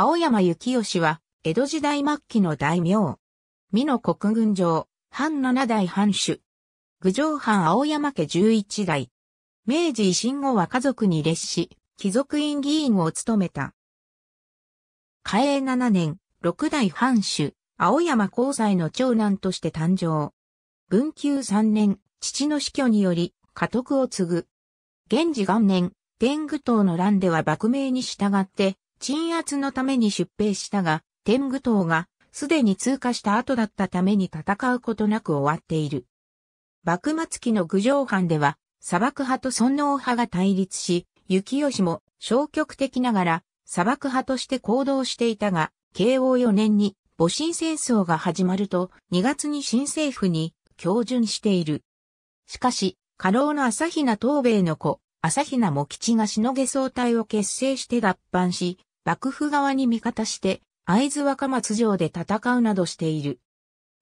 青山幸義は、江戸時代末期の大名。美濃国軍城、藩七代藩主。郡上藩青山家十一代。明治維新後は家族に列し、貴族院議員を務めた。嘉永七年、六代藩主、青山高際の長男として誕生。文久三年、父の死去により、家督を継ぐ。元治元年、天狗党の乱では幕命に従って、鎮圧のために出兵したが、天狗党がすでに通過した後だったために戦うことなく終わっている。幕末期の郡上藩では、砂漠派と尊王派が対立し、幸義も消極的ながら砂漠派として行動していたが、慶応4年に戊辰戦争が始まると、2月に新政府に強順している。しかし、過労の朝比奈東米の子、朝比奈茂吉がしのげ総体を結成して脱藩し、幕府側に味方して、会津若松城で戦うなどしている。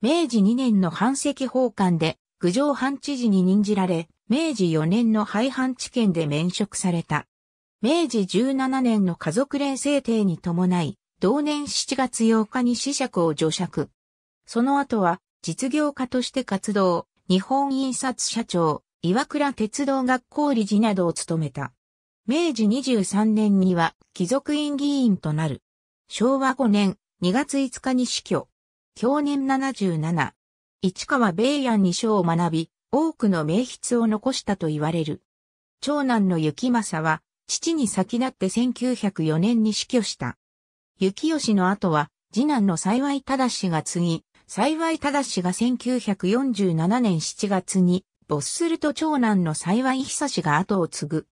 明治2年の藩赤奉還で、郡上藩知事に任じられ、明治4年の廃藩置県で免職された。明治17年の家族連制定に伴い、同年7月8日に死者を除釈。その後は、実業家として活動、日本印刷社長、岩倉鉄道学校理事などを務めた。明治23年には貴族院議員となる。昭和5年2月5日に死去。去年77。市川米安に書を学び、多くの名筆を残したと言われる。長男の幸正は、父に先立って1904年に死去した。幸義の後は、次男の幸い正が次、幸い正が1947年7月に、没すると長男の幸い久が後を継ぐ。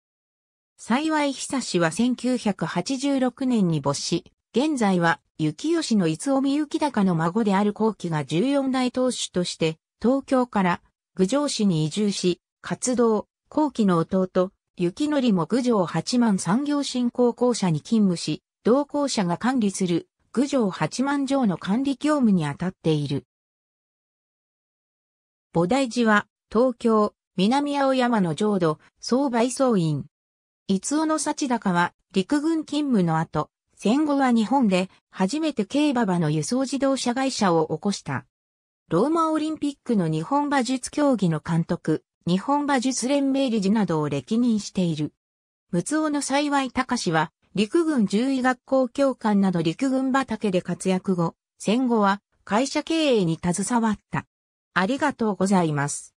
幸い久しは1986年に没し、現在は、幸吉の伊津尾幸高の孫である後期が十四代当主として、東京から、郡上市に移住し、活動、後期の弟、幸則も郡上八幡産業振興公社に勤務し、同公社が管理する、郡上八幡城の管理業務に当たっている。菩提寺は、東京、南青山の浄土、総陪僧院、伊尾の幸高は陸軍勤務の後、戦後は日本で初めて軽馬場の輸送自動車会社を起こした。ローマオリンピックの日本馬術競技の監督、日本馬術連盟理事などを歴任している。陸尾の幸い隆は陸軍獣医学校教官など陸軍畑で活躍後、戦後は会社経営に携わった。ありがとうございます。